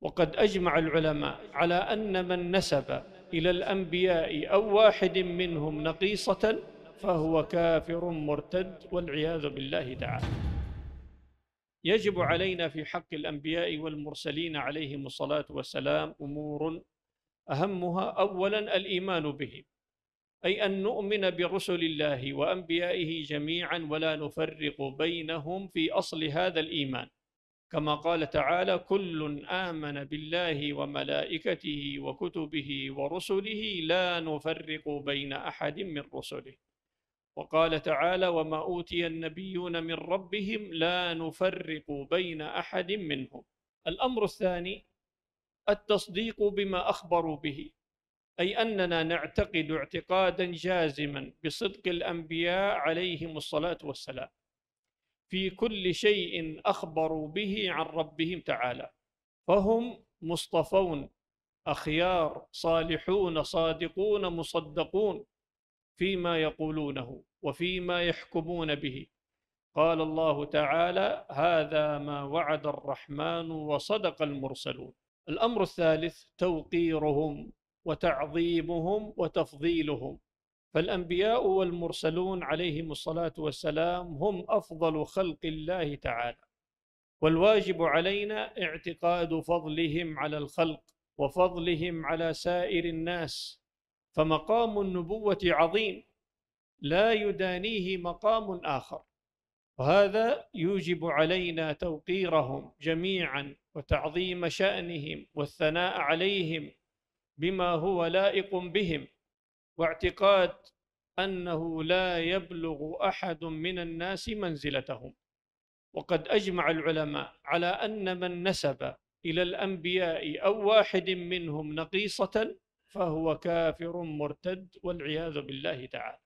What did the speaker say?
وقد أجمع العلماء على أن من نسب إلى الأنبياء أو واحد منهم نقيصة فهو كافر مرتد والعياذ بالله تعالى يجب علينا في حق الأنبياء والمرسلين عليهم الصلاة والسلام أمور أهمها أولا الإيمان بهم أي أن نؤمن برسل الله وأنبيائه جميعا ولا نفرق بينهم في أصل هذا الإيمان كما قال تعالى كل آمن بالله وملائكته وكتبه ورسله لا نفرق بين أحد من رسله وقال تعالى وما أوتي النبيون من ربهم لا نفرق بين أحد منهم الأمر الثاني التصديق بما أخبروا به أي أننا نعتقد اعتقادا جازما بصدق الأنبياء عليهم الصلاة والسلام في كل شيء اخبروا به عن ربهم تعالى فهم مصطفون اخيار صالحون صادقون مصدقون فيما يقولونه وفيما يحكمون به قال الله تعالى هذا ما وعد الرحمن وصدق المرسلون الامر الثالث توقيرهم وتعظيمهم وتفضيلهم فالأنبياء والمرسلون عليهم الصلاة والسلام هم أفضل خلق الله تعالى والواجب علينا اعتقاد فضلهم على الخلق وفضلهم على سائر الناس فمقام النبوة عظيم لا يدانيه مقام آخر وهذا يوجب علينا توقيرهم جميعا وتعظيم شأنهم والثناء عليهم بما هو لائق بهم واعتقاد أنه لا يبلغ أحد من الناس منزلتهم وقد أجمع العلماء على أن من نسب إلى الأنبياء أو واحد منهم نقيصة فهو كافر مرتد والعياذ بالله تعالى